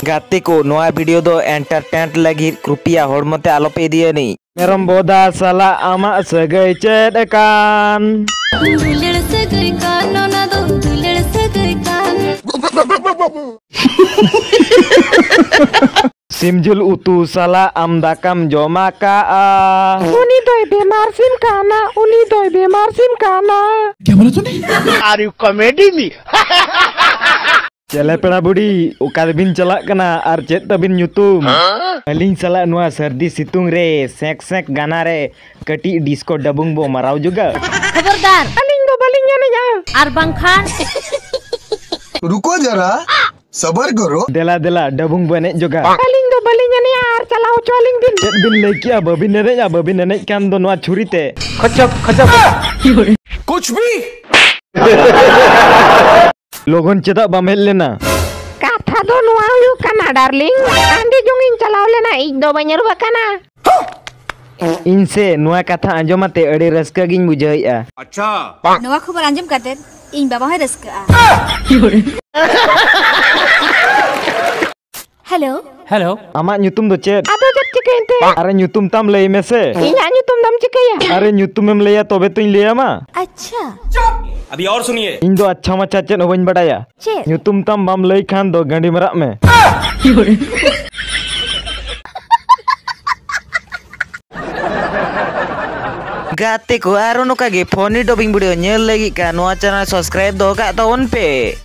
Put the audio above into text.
ᱜᱟᱛᱮ ᱠᱚ ᱱᱚᱣᱟ ᱵᱷᱤᱰᱤᱭᱳ ᱫᱚ ᱮᱱᱴᱟᱨᱴᱮᱱᱴ ᱞᱟᱹᱜᱤᱫ ᱠᱨᱩᱯᱤᱭᱟ ᱦᱚᱲᱢᱚ ᱛᱮ ᱟᱞᱚᱯᱮ ᱤᱫᱤᱭᱟᱹᱱᱤ ᱢᱮᱨᱚᱢ ᱵᱚᱫᱟ ᱥᱟᱞᱟᱜ ᱟᱢᱟᱜ ᱥᱟᱹᱜᱟᱹᱭ ᱪᱮᱫ ᱟᱠᱟᱱ ᱫᱩᱞᱟᱹᱲ ᱥᱟᱹᱜᱟᱹᱭ ᱠᱟᱱ ᱚᱱᱟ ᱫᱚ ᱫᱩᱞᱟᱹᱲ ᱥᱟᱹᱜᱟᱹᱭ ᱠᱟᱱ ᱥᱤᱢ ᱡᱤᱞ ᱩᱛᱩ ᱥᱟᱞᱟᱜ ᱟᱢ ᱫᱟᱠᱟᱢ ᱡᱚᱢ ᱟᱠᱟᱜᱼᱟ ᱩᱱᱤ ᱫᱚᱭ ᱵᱮᱢᱟᱨ ᱥᱤᱢ ᱠᱟᱱᱟ ᱩᱱᱤ ᱫᱚᱭ ᱵᱮᱢᱟᱨ ᱥᱤᱢ ᱠᱟᱱᱟ ᱟᱨ ᱤᱭᱩ ᱠᱚᱢᱮᱰᱤ ᱢᱤ चले पेड़ा बुढ़ी ओकाबिन चला और चेत तबिन नुतुम अलिंग सर्दी सितुंग रे सेक सेक गाना रे कटी डिस्को डबुंग बो माराव जुगा खबरदार अलिंग दो और बंखान रुको जरा सबर करो देला देला डबुंग बने जुगा कुछ भी ᱞᱚᱜᱚᱱ ᱪᱮᱫᱟᱜ ᱵᱟᱢ ᱦᱮᱡ ᱞᱮᱱᱟ ᱠᱟᱛᱷᱟ ᱫᱚ ᱱᱚᱣᱟ ᱦᱩᱭᱩᱜ ᱠᱟᱱᱟ ᱰᱟᱨᱞᱤᱝ ᱟᱸᱰᱤ ᱡᱚᱝᱤᱧ ᱪᱟᱞᱟᱣ ᱞᱮᱱᱟ ᱤᱧ ᱫᱚ ᱵᱟᱹᱧ ᱟᱹᱨᱩᱵ ᱟᱠᱟᱱᱟ ᱤᱧ ᱥᱮ ᱱᱚᱣᱟ ᱠᱟᱛᱷᱟ ᱟᱸᱡᱚᱢ ᱟᱛᱮ ᱟᱹᱰᱤ ᱨᱟᱹᱥᱠᱟᱹ ᱜᱤᱧ ᱵᱩᱡᱷᱟᱹᱣᱮᱜᱼᱟ ᱟᱪᱪᱷᱟ ᱱᱚᱣᱟ ᱠᱷᱚᱵᱚᱨ ᱟᱸᱡᱚᱢ ᱠᱟᱛᱮ ᱤᱧ ᱵᱟᱵᱟ ᱦᱚᱸᱭ ᱨᱟᱹᱥᱠᱟᱹᱜᱼᱟ hello Hello. ama nyutum tuh cek. Ada cek cek ente. Are nyutum tam lay mese. Iya nyutum tam cek ya. Are nyutum em laya tobe tuh in laya ma. Acha. Cep. Abi or sunie. Indo acha ma cek cek obain bataya. Cek. Nyutum tam mam lay khan do gandi merak me. Gatik warung nukagi poni dobing nyel nyelegi kan wacana subscribe kak tahun pe.